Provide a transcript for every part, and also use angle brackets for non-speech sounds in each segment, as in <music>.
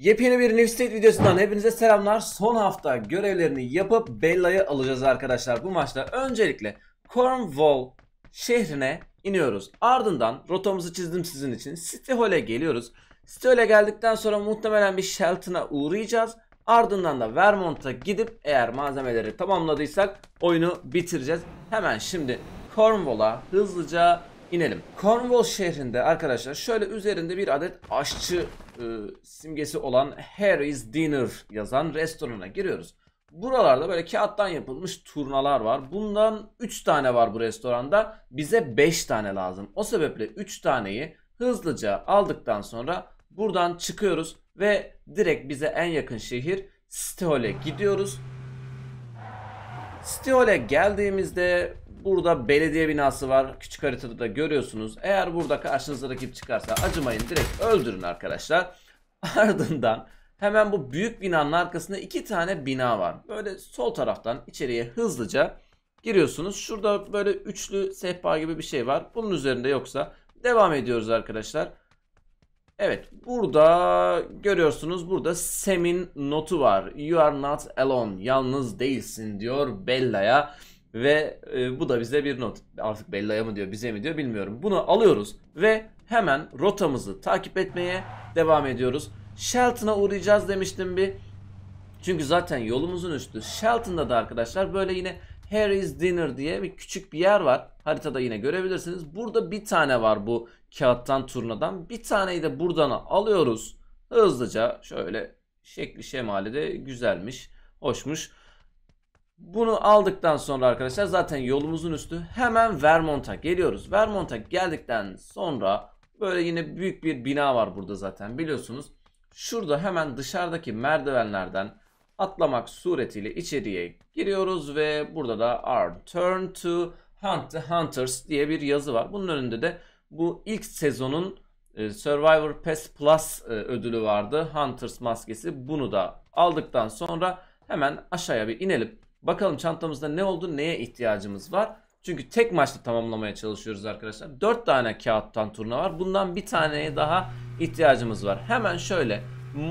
Yepyeni bir New State videosundan hepinize selamlar. Son hafta görevlerini yapıp Bella'yı alacağız arkadaşlar. Bu maçta öncelikle Cornwall şehrine iniyoruz. Ardından rotamızı çizdim sizin için. Stihole geliyoruz. Stihole geldikten sonra muhtemelen bir Shelton'a uğrayacağız. Ardından da Vermont'a gidip eğer malzemeleri tamamladıysak oyunu bitireceğiz. Hemen şimdi Cornwall'a hızlıca inelim. Cornwall şehrinde arkadaşlar şöyle üzerinde bir adet aşçı e, simgesi olan Harry's Dinner yazan restorana giriyoruz. Buralarda böyle kağıttan yapılmış turnalar var. Bundan 3 tane var bu restoranda. Bize 5 tane lazım. O sebeple 3 taneyi hızlıca aldıktan sonra buradan çıkıyoruz ve direkt bize en yakın şehir Stihole gidiyoruz. Stihole geldiğimizde Burada belediye binası var. Küçük haritada da görüyorsunuz. Eğer burada karşınıza rakip çıkarsa acımayın. Direkt öldürün arkadaşlar. <laughs> Ardından hemen bu büyük binanın arkasında iki tane bina var. Böyle sol taraftan içeriye hızlıca giriyorsunuz. Şurada böyle üçlü sehpa gibi bir şey var. Bunun üzerinde yoksa devam ediyoruz arkadaşlar. Evet burada görüyorsunuz burada Sem'in notu var. You are not alone. Yalnız değilsin diyor Bella'ya. Ve e, bu da bize bir not. Artık Bella'ya mı diyor bize mi diyor bilmiyorum. Bunu alıyoruz ve hemen rotamızı takip etmeye devam ediyoruz. Shelton'a uğrayacağız demiştim bir. Çünkü zaten yolumuzun üstü. Shelton'da da arkadaşlar böyle yine Harry's Dinner diye bir küçük bir yer var. Haritada yine görebilirsiniz. Burada bir tane var bu kağıttan turnadan. Bir taneyi de buradan alıyoruz. Hızlıca şöyle şekli şemali de güzelmiş. Hoşmuş. Bunu aldıktan sonra arkadaşlar zaten yolumuzun üstü hemen Vermont'a geliyoruz. Vermont'a geldikten sonra böyle yine büyük bir bina var burada zaten biliyorsunuz. Şurada hemen dışarıdaki merdivenlerden atlamak suretiyle içeriye giriyoruz ve burada da our turn to hunt the hunters diye bir yazı var. Bunun önünde de bu ilk sezonun e, Survivor Pass Plus e, ödülü vardı. Hunters maskesi bunu da aldıktan sonra hemen aşağıya bir inelim. Bakalım çantamızda ne oldu, neye ihtiyacımız var? Çünkü tek maçta tamamlamaya çalışıyoruz arkadaşlar. 4 tane kağıttan turna var. Bundan bir taneye daha ihtiyacımız var. Hemen şöyle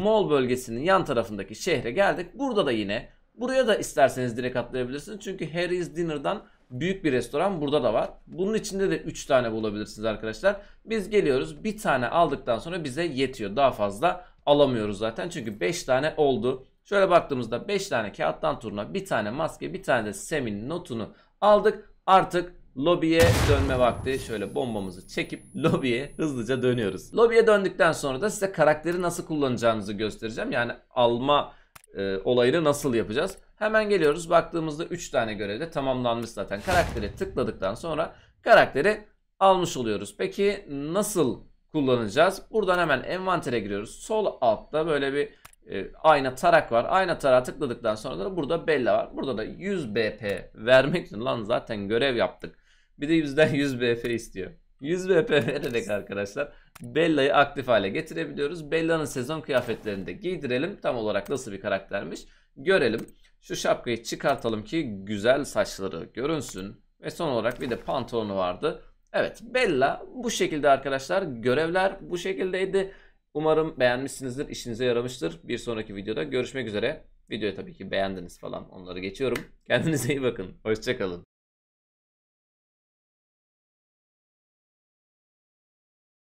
Mol bölgesinin yan tarafındaki şehre geldik. Burada da yine buraya da isterseniz direkt atlayabilirsiniz. Çünkü Harry's Dinner'dan büyük bir restoran burada da var. Bunun içinde de 3 tane bulabilirsiniz arkadaşlar. Biz geliyoruz bir tane aldıktan sonra bize yetiyor. Daha fazla alamıyoruz zaten. Çünkü 5 tane oldu. Şöyle baktığımızda 5 tane kağıttan turuna bir tane maske bir tane de semin notunu aldık. Artık lobiye dönme vakti. Şöyle bombamızı çekip lobiye hızlıca dönüyoruz. Lobiye döndükten sonra da size karakteri nasıl kullanacağınızı göstereceğim. Yani alma e, olayını nasıl yapacağız. Hemen geliyoruz. Baktığımızda 3 tane görevde tamamlanmış zaten. Karakteri tıkladıktan sonra karakteri almış oluyoruz. Peki nasıl kullanacağız? Buradan hemen envantere giriyoruz. Sol altta böyle bir e, ayna tarak var. Ayna tarağa tıkladıktan sonra da burada bella var. Burada da 100 BP vermek için lan zaten görev yaptık. Bir de bizden 100 BP istiyor. 100 BP vererek arkadaşlar Bella'yı aktif hale getirebiliyoruz. Bella'nın sezon kıyafetlerini de giydirelim. Tam olarak nasıl bir karaktermiş görelim. Şu şapkayı çıkartalım ki güzel saçları görünsün. Ve son olarak bir de pantolonu vardı. Evet Bella bu şekilde arkadaşlar görevler bu şekildeydi. Umarım beğenmişsinizdir, işinize yaramıştır. Bir sonraki videoda görüşmek üzere. Videoyu tabii ki beğendiniz falan onları geçiyorum. <laughs> Kendinize iyi bakın. Hoşçakalın.